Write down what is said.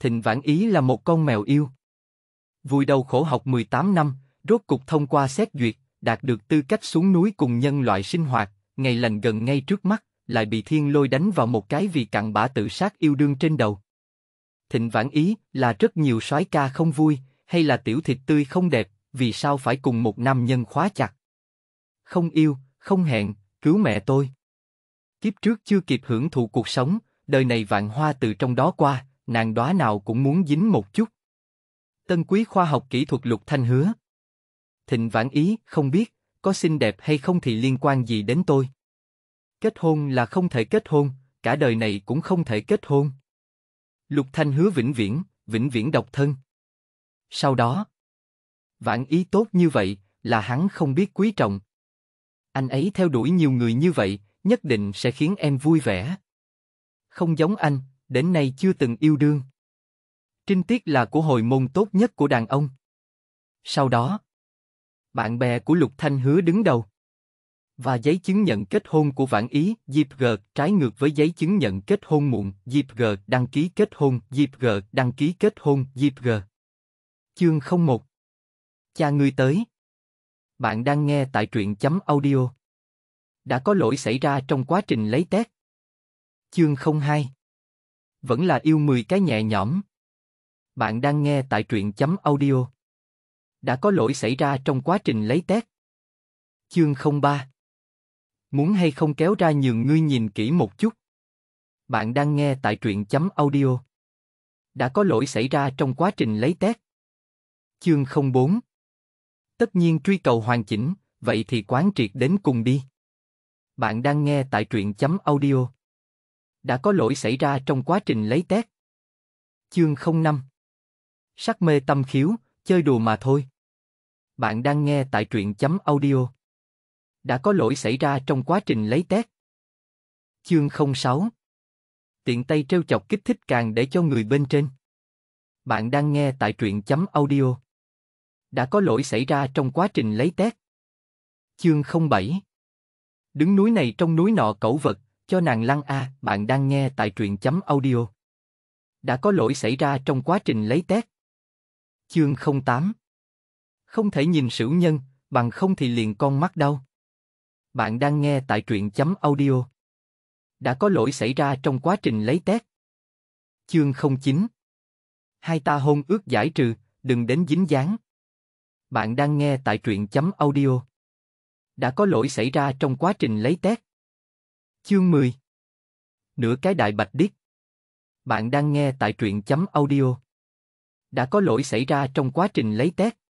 Thịnh Vãn Ý là một con mèo yêu. Vùi đầu khổ học 18 năm, rốt cục thông qua xét duyệt, đạt được tư cách xuống núi cùng nhân loại sinh hoạt, ngày lành gần ngay trước mắt, lại bị thiên lôi đánh vào một cái vì cặn bã tự sát yêu đương trên đầu. Thịnh Vãn Ý là rất nhiều soái ca không vui, hay là tiểu thịt tươi không đẹp, vì sao phải cùng một nam nhân khóa chặt? Không yêu, không hẹn, cứu mẹ tôi. Kiếp trước chưa kịp hưởng thụ cuộc sống, đời này vạn hoa từ trong đó qua, nàng đóa nào cũng muốn dính một chút. Tân quý khoa học kỹ thuật lục thanh hứa. Thịnh vãn ý, không biết, có xinh đẹp hay không thì liên quan gì đến tôi. Kết hôn là không thể kết hôn, cả đời này cũng không thể kết hôn. Lục thanh hứa vĩnh viễn, vĩnh viễn độc thân. Sau đó, vãn ý tốt như vậy, là hắn không biết quý trọng. Anh ấy theo đuổi nhiều người như vậy, nhất định sẽ khiến em vui vẻ. Không giống anh, đến nay chưa từng yêu đương. Trinh tiết là của hồi môn tốt nhất của đàn ông. Sau đó, bạn bè của Lục Thanh hứa đứng đầu. Và giấy chứng nhận kết hôn của Vãn Ý, Diệp G, trái ngược với giấy chứng nhận kết hôn muộn, Diệp G, đăng ký kết hôn, Diệp G, đăng ký kết hôn, Diệp G. Chương 01 Cha ngươi tới Bạn đang nghe tại truyện chấm audio. Đã có lỗi xảy ra trong quá trình lấy test. Chương 02 vẫn là yêu 10 cái nhẹ nhõm. Bạn đang nghe tại truyện chấm audio. Đã có lỗi xảy ra trong quá trình lấy test. Chương 03 Muốn hay không kéo ra nhường ngươi nhìn kỹ một chút. Bạn đang nghe tại truyện chấm audio. Đã có lỗi xảy ra trong quá trình lấy test. Chương 04 Tất nhiên truy cầu hoàn chỉnh, vậy thì quán triệt đến cùng đi. Bạn đang nghe tại truyện chấm audio đã có lỗi xảy ra trong quá trình lấy tét. Chương 05 Sắc mê tâm khiếu, chơi đùa mà thôi. Bạn đang nghe tại truyện chấm audio. Đã có lỗi xảy ra trong quá trình lấy tét. Chương 06 Tiện tay treo chọc kích thích càng để cho người bên trên. Bạn đang nghe tại truyện chấm audio. Đã có lỗi xảy ra trong quá trình lấy tét. Chương 07 Đứng núi này trong núi nọ cẩu vật, cho nàng lăng a bạn đang nghe tại truyện chấm audio đã có lỗi xảy ra trong quá trình lấy tét chương 08 không thể nhìn sửu nhân bằng không thì liền con mắt đau bạn đang nghe tại truyện chấm audio đã có lỗi xảy ra trong quá trình lấy tét chương 09 hai ta hôn ước giải trừ đừng đến dính dáng bạn đang nghe tại truyện chấm audio đã có lỗi xảy ra trong quá trình lấy tét Chương 10 Nửa cái đại bạch điếc Bạn đang nghe tại truyện chấm audio. Đã có lỗi xảy ra trong quá trình lấy test.